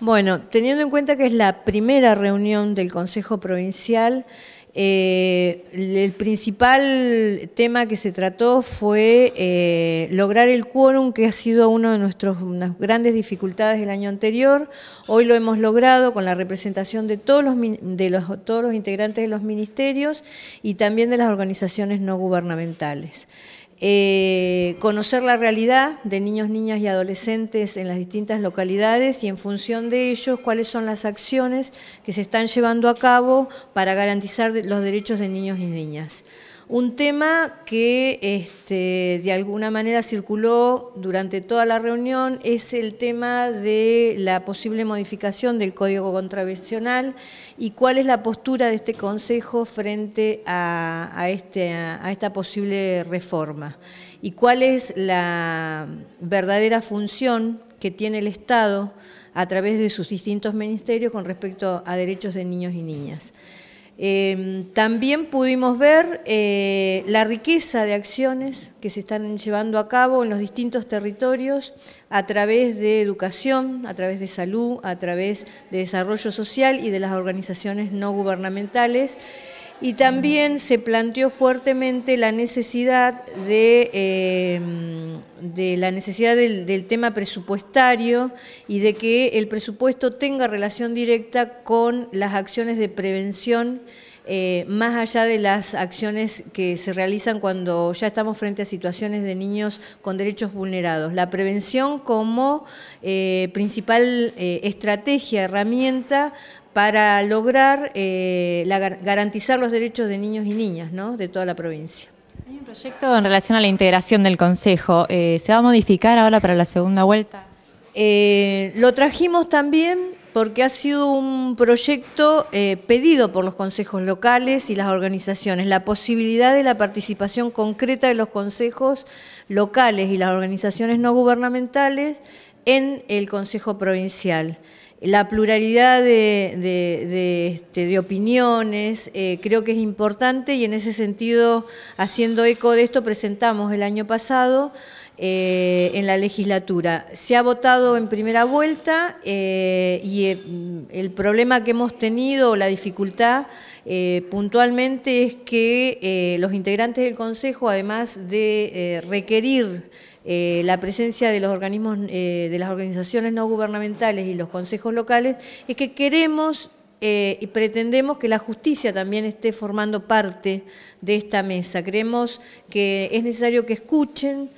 Bueno, teniendo en cuenta que es la primera reunión del Consejo Provincial, eh, el principal tema que se trató fue eh, lograr el quórum, que ha sido uno de nuestras grandes dificultades del año anterior. Hoy lo hemos logrado con la representación de todos los integrantes de los ministerios y también de las organizaciones no gubernamentales. Eh, conocer la realidad de niños, niñas y adolescentes en las distintas localidades y en función de ellos cuáles son las acciones que se están llevando a cabo para garantizar los derechos de niños y niñas. Un tema que este, de alguna manera circuló durante toda la reunión es el tema de la posible modificación del Código Contravencional y cuál es la postura de este Consejo frente a este, esta posible reforma y cuál es la verdadera función que tiene el Estado a través de sus distintos ministerios con respecto a derechos de niños y niñas. Em, también pudimos ver eh, la riqueza de acciones que se están llevando a cabo en los distintos territorios a través de educación, a través de salud, a través de desarrollo social y de las organizaciones no gubernamentales. Y también se planteó fuertemente la necesidad de... Em, de la necesidad del, tema presupuestario y de que el presupuesto tenga relación directa con las acciones de prevención. Eh, más allá de las acciones que se realizan cuando ya estamos frente a situaciones de niños con derechos vulnerados. La prevención como eh, principal eh, estrategia, herramienta para lograr garantizar los derechos de niños y niñas de toda la provincia proyecto en relación a la integración del Consejo, eh, ¿se va a modificar ahora para la segunda vuelta? Eh, lo trajimos también porque ha sido un proyecto eh, pedido por los consejos locales y las organizaciones, la posibilidad de la participación concreta de los consejos locales y las organizaciones no gubernamentales en el Consejo Provincial la pluralidad de, este, opiniones eh, creo que es importante y en ese sentido, haciendo eco de esto, presentamos el año pasado eh, en la legislatura. Se ha votado en primera vuelta eh, y el problema que hemos tenido, la dificultad puntualmente, es que los integrantes del Consejo, además de requerir eh, la presencia de los organismos, eh, de las organizaciones no gubernamentales y los consejos locales, es que queremos eh, y pretendemos que la justicia también esté formando parte de esta mesa. Creemos que es necesario que escuchen,